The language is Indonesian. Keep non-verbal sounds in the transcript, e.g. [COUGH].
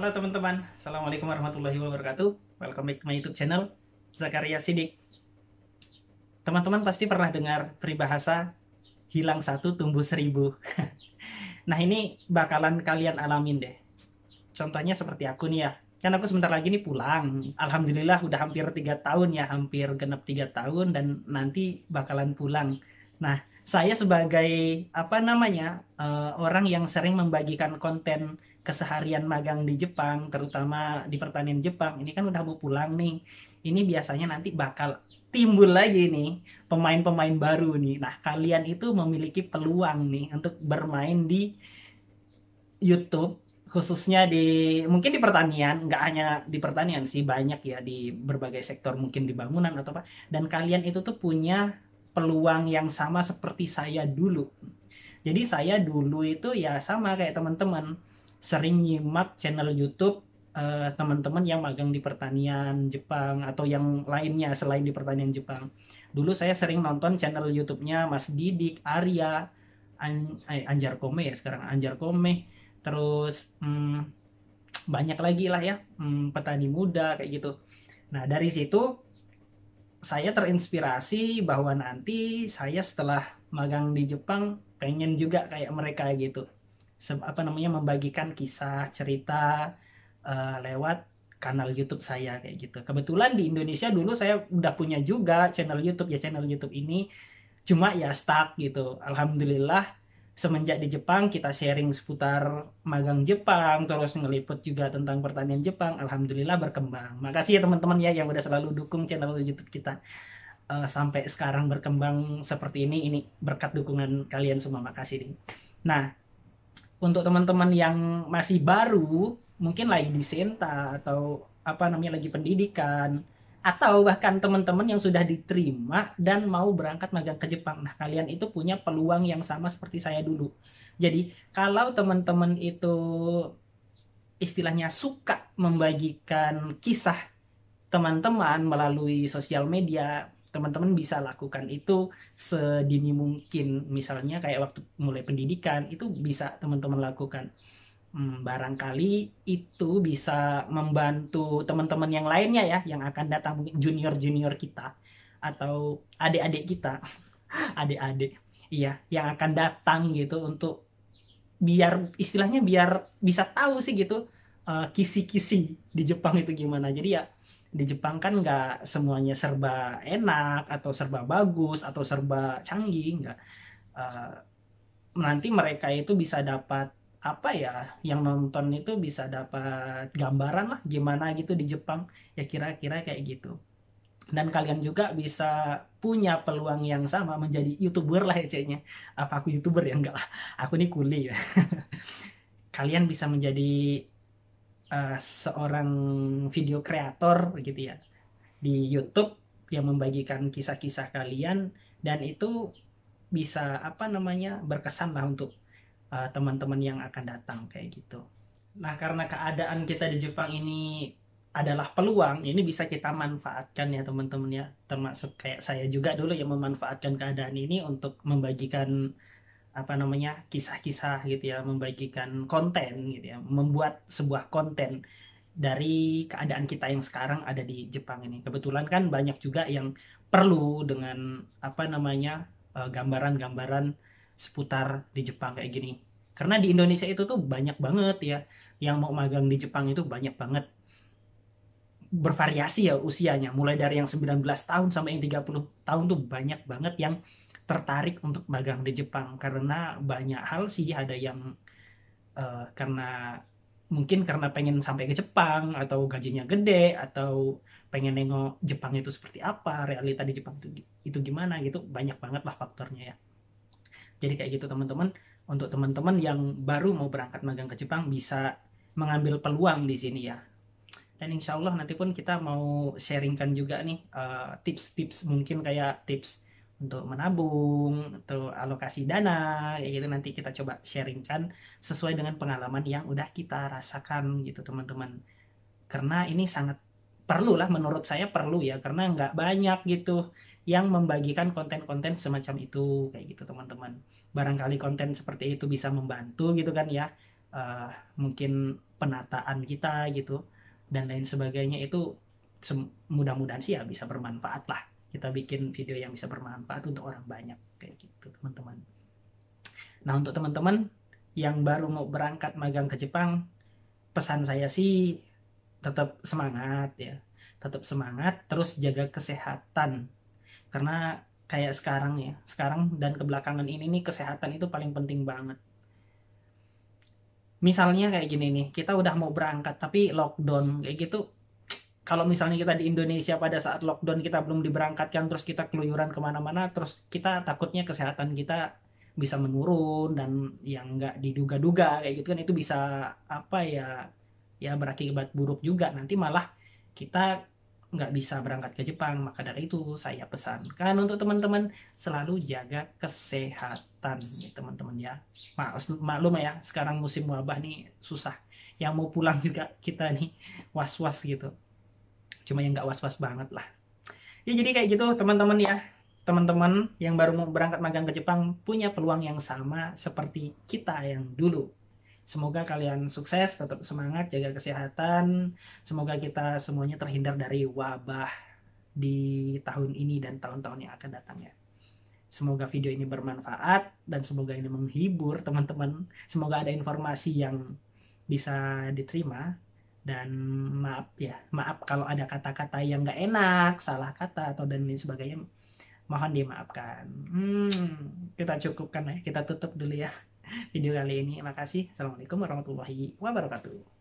Halo teman-teman, Assalamualaikum warahmatullahi wabarakatuh Welcome back to my youtube channel, Zakaria Sidik Teman-teman pasti pernah dengar peribahasa Hilang satu, tumbuh seribu [LAUGHS] Nah ini bakalan kalian alamin deh Contohnya seperti aku nih ya Kan aku sebentar lagi nih pulang Alhamdulillah udah hampir 3 tahun ya Hampir genap 3 tahun dan nanti bakalan pulang Nah saya sebagai apa namanya uh, orang yang sering membagikan konten keseharian magang di Jepang, terutama di pertanian Jepang. Ini kan udah mau pulang nih. Ini biasanya nanti bakal timbul lagi nih pemain-pemain baru nih. Nah, kalian itu memiliki peluang nih untuk bermain di YouTube khususnya di mungkin di pertanian nggak hanya di pertanian sih banyak ya di berbagai sektor mungkin di bangunan atau apa dan kalian itu tuh punya peluang yang sama seperti saya dulu. Jadi saya dulu itu ya sama kayak teman-teman sering nyimak channel YouTube uh, teman-teman yang magang di pertanian Jepang atau yang lainnya selain di pertanian Jepang. Dulu saya sering nonton channel YouTube-nya Mas Didik, Arya, An eh, Anjar Kome ya sekarang Anjar Kome. Terus hmm, banyak lagi lah ya hmm, petani muda kayak gitu. Nah dari situ saya terinspirasi bahwa nanti saya setelah magang di Jepang pengen juga kayak mereka gitu Se apa namanya membagikan kisah cerita uh, lewat kanal YouTube saya kayak gitu kebetulan di Indonesia dulu saya udah punya juga channel YouTube ya channel YouTube ini cuma ya stuck gitu alhamdulillah semenjak di Jepang kita sharing seputar magang Jepang terus ngeliput juga tentang pertanian Jepang alhamdulillah berkembang makasih ya teman-teman ya yang udah selalu dukung channel YouTube kita uh, sampai sekarang berkembang seperti ini ini berkat dukungan kalian semua makasih nih nah untuk teman-teman yang masih baru mungkin lagi di senta atau apa namanya lagi pendidikan atau bahkan teman-teman yang sudah diterima dan mau berangkat magang ke Jepang. Nah, kalian itu punya peluang yang sama seperti saya dulu. Jadi, kalau teman-teman itu istilahnya suka membagikan kisah teman-teman melalui sosial media, teman-teman bisa lakukan itu sedini mungkin. Misalnya kayak waktu mulai pendidikan itu bisa teman-teman lakukan. Hmm, barangkali itu bisa membantu teman-teman yang lainnya ya yang akan datang junior-junior kita atau adik-adik kita, [LAUGHS] adik-adik. Iya, yang akan datang gitu untuk biar istilahnya biar bisa tahu sih gitu kisi eh, kisi-kisi di Jepang itu gimana. Jadi ya di Jepang kan nggak semuanya serba enak atau serba bagus atau serba canggih nggak. Uh, nanti mereka itu bisa dapat apa ya yang nonton itu bisa dapat gambaran lah gimana gitu di Jepang ya kira-kira kayak gitu dan kalian juga bisa punya peluang yang sama menjadi youtuber lah ya ceknya apa aku youtuber ya enggak lah aku ini kuli ya [LAUGHS] kalian bisa menjadi uh, seorang video kreator gitu ya di YouTube yang membagikan kisah-kisah kalian dan itu bisa apa namanya berkesan lah untuk teman eh, teman-teman yang akan datang kayak gitu. Nah, karena keadaan kita di Jepang ini adalah peluang, ini bisa kita manfaatkan ya teman-teman ya. Termasuk kayak saya juga dulu yang memanfaatkan keadaan ini untuk membagikan apa namanya kisah-kisah gitu ya, membagikan konten gitu ya, membuat sebuah konten dari keadaan kita yang sekarang ada di Jepang ini. Kebetulan kan banyak juga yang perlu dengan apa namanya eh, gambaran-gambaran uh, seputar di Jepang kayak gini karena di Indonesia itu tuh banyak banget ya yang mau magang di Jepang itu banyak banget bervariasi ya usianya mulai dari yang 19 tahun sampai yang 30 tahun tuh banyak banget yang tertarik untuk magang di Jepang karena banyak hal sih ada yang uh, karena mungkin karena pengen sampai ke Jepang atau gajinya gede atau pengen nengok Jepang itu seperti apa realita di Jepang itu, itu gimana gitu banyak banget lah faktornya ya jadi kayak gitu teman-teman untuk teman-teman yang baru mau berangkat magang ke Jepang bisa mengambil peluang di sini ya dan insya Allah nanti pun kita mau sharingkan juga nih eh, tips-tips uh, mungkin kayak tips untuk menabung untuk alokasi dana kayak gitu nanti kita coba sharingkan sesuai dengan pengalaman yang udah kita rasakan gitu teman-teman karena ini sangat perlu lah menurut saya perlu ya karena nggak banyak gitu yang membagikan konten-konten semacam itu kayak gitu teman-teman barangkali konten seperti itu bisa membantu gitu kan ya uh, mungkin penataan kita gitu dan lain sebagainya itu mudah-mudahan sih ya bisa bermanfaat lah kita bikin video yang bisa bermanfaat untuk orang banyak kayak gitu teman-teman nah untuk teman-teman yang baru mau berangkat magang ke Jepang pesan saya sih tetap semangat ya tetap semangat terus jaga kesehatan karena kayak sekarang ya sekarang dan kebelakangan ini nih kesehatan itu paling penting banget misalnya kayak gini nih kita udah mau berangkat tapi lockdown kayak gitu kalau misalnya kita di Indonesia pada saat lockdown kita belum diberangkatkan terus kita keluyuran kemana-mana terus kita takutnya kesehatan kita bisa menurun dan yang nggak diduga-duga kayak gitu kan itu bisa apa ya ya berakibat buruk juga nanti malah kita nggak bisa berangkat ke Jepang maka dari itu saya pesankan untuk teman-teman selalu jaga kesehatan ya teman-teman ya maklum ya sekarang musim wabah nih susah yang mau pulang juga kita nih was-was gitu cuma yang nggak was-was banget lah ya jadi kayak gitu teman-teman ya teman-teman yang baru mau berangkat magang ke Jepang punya peluang yang sama seperti kita yang dulu Semoga kalian sukses, tetap semangat, jaga kesehatan. Semoga kita semuanya terhindar dari wabah di tahun ini dan tahun-tahun yang akan datang ya. Semoga video ini bermanfaat dan semoga ini menghibur teman-teman. Semoga ada informasi yang bisa diterima dan maaf ya, maaf kalau ada kata-kata yang gak enak, salah kata atau dan lain sebagainya. Mohon dimaafkan. Hmm, kita cukupkan ya, kita tutup dulu ya video kali ini. Makasih. Assalamualaikum warahmatullahi wabarakatuh.